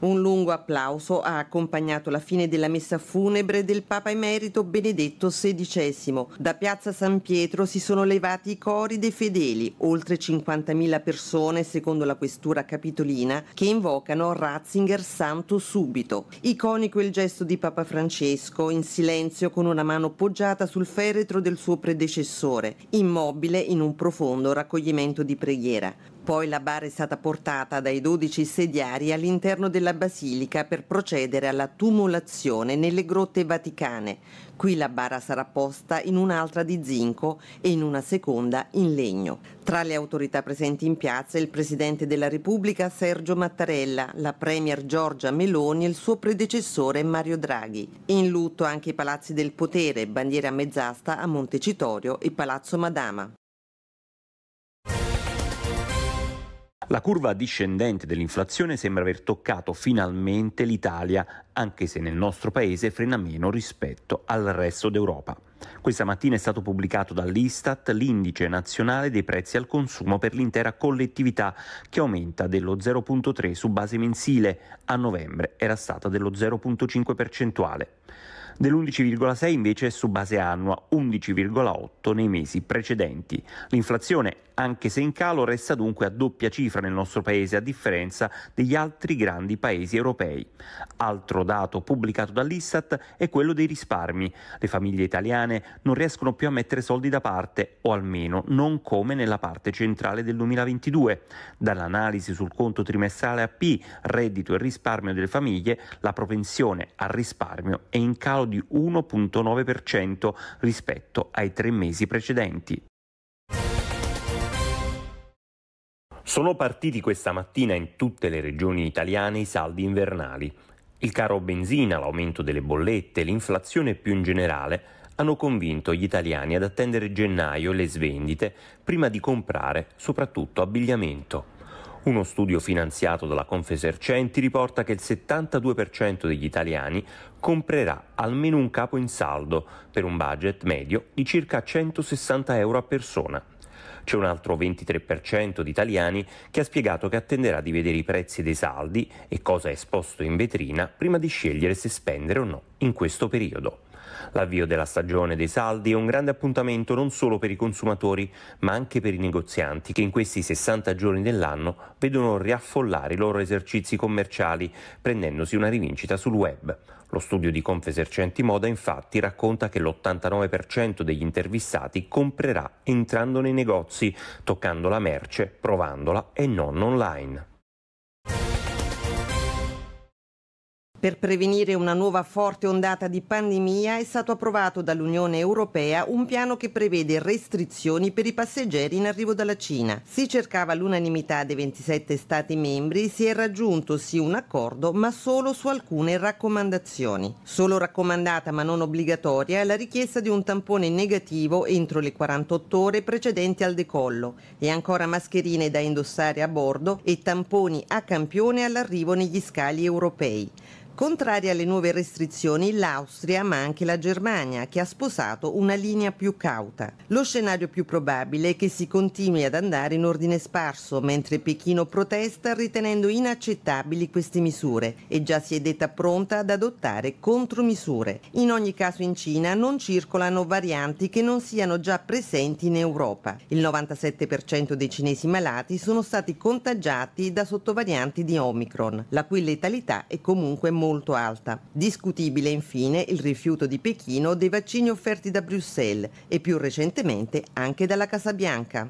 Un lungo applauso ha accompagnato la fine della messa funebre del Papa Emerito Benedetto XVI. Da piazza San Pietro si sono levati i cori dei fedeli, oltre 50.000 persone secondo la questura capitolina, che invocano Ratzinger Santo subito. Iconico il gesto di Papa Francesco, in silenzio con una mano poggiata sul feretro del suo predecessore, immobile in un profondo raccoglimento di preghiera. Poi la bara è stata portata dai 12 sediari all'interno della basilica per procedere alla tumulazione nelle grotte vaticane. Qui la bara sarà posta in un'altra di zinco e in una seconda in legno. Tra le autorità presenti in piazza il Presidente della Repubblica Sergio Mattarella, la Premier Giorgia Meloni e il suo predecessore Mario Draghi. In lutto anche i palazzi del potere, bandiera a mezz'asta a Montecitorio e Palazzo Madama. La curva discendente dell'inflazione sembra aver toccato finalmente l'Italia, anche se nel nostro paese frena meno rispetto al resto d'Europa. Questa mattina è stato pubblicato dall'Istat l'indice nazionale dei prezzi al consumo per l'intera collettività che aumenta dello 0.3 su base mensile, a novembre era stata dello 0.5 percentuale dell'11,6 invece su base annua, 11,8 nei mesi precedenti. L'inflazione, anche se in calo, resta dunque a doppia cifra nel nostro paese, a differenza degli altri grandi paesi europei. Altro dato pubblicato dall'Istat è quello dei risparmi. Le famiglie italiane non riescono più a mettere soldi da parte, o almeno non come nella parte centrale del 2022. Dall'analisi sul conto trimestrale AP, reddito e risparmio delle famiglie, la propensione al risparmio è in calo di 1,9% rispetto ai tre mesi precedenti. Sono partiti questa mattina in tutte le regioni italiane i saldi invernali. Il caro benzina, l'aumento delle bollette, l'inflazione più in generale hanno convinto gli italiani ad attendere gennaio le svendite prima di comprare soprattutto abbigliamento. Uno studio finanziato dalla Confesercenti riporta che il 72% degli italiani comprerà almeno un capo in saldo per un budget medio di circa 160 euro a persona. C'è un altro 23% di italiani che ha spiegato che attenderà di vedere i prezzi dei saldi e cosa è esposto in vetrina prima di scegliere se spendere o no in questo periodo. L'avvio della stagione dei saldi è un grande appuntamento non solo per i consumatori, ma anche per i negozianti che in questi 60 giorni dell'anno vedono riaffollare i loro esercizi commerciali, prendendosi una rivincita sul web. Lo studio di Confesercenti Moda infatti racconta che l'89% degli intervistati comprerà entrando nei negozi, toccando la merce, provandola e non online. Per prevenire una nuova forte ondata di pandemia è stato approvato dall'Unione Europea un piano che prevede restrizioni per i passeggeri in arrivo dalla Cina. Si cercava l'unanimità dei 27 Stati membri, si è raggiunto sì un accordo, ma solo su alcune raccomandazioni. Solo raccomandata ma non obbligatoria è la richiesta di un tampone negativo entro le 48 ore precedenti al decollo e ancora mascherine da indossare a bordo e tamponi a campione all'arrivo negli scali europei. Contraria alle nuove restrizioni l'Austria ma anche la Germania che ha sposato una linea più cauta. Lo scenario più probabile è che si continui ad andare in ordine sparso mentre Pechino protesta ritenendo inaccettabili queste misure e già si è detta pronta ad adottare contromisure. In ogni caso in Cina non circolano varianti che non siano già presenti in Europa. Il 97% dei cinesi malati sono stati contagiati da sottovarianti di Omicron, la cui letalità è comunque molto molto alta. Discutibile infine il rifiuto di Pechino dei vaccini offerti da Bruxelles e più recentemente anche dalla Casa Bianca.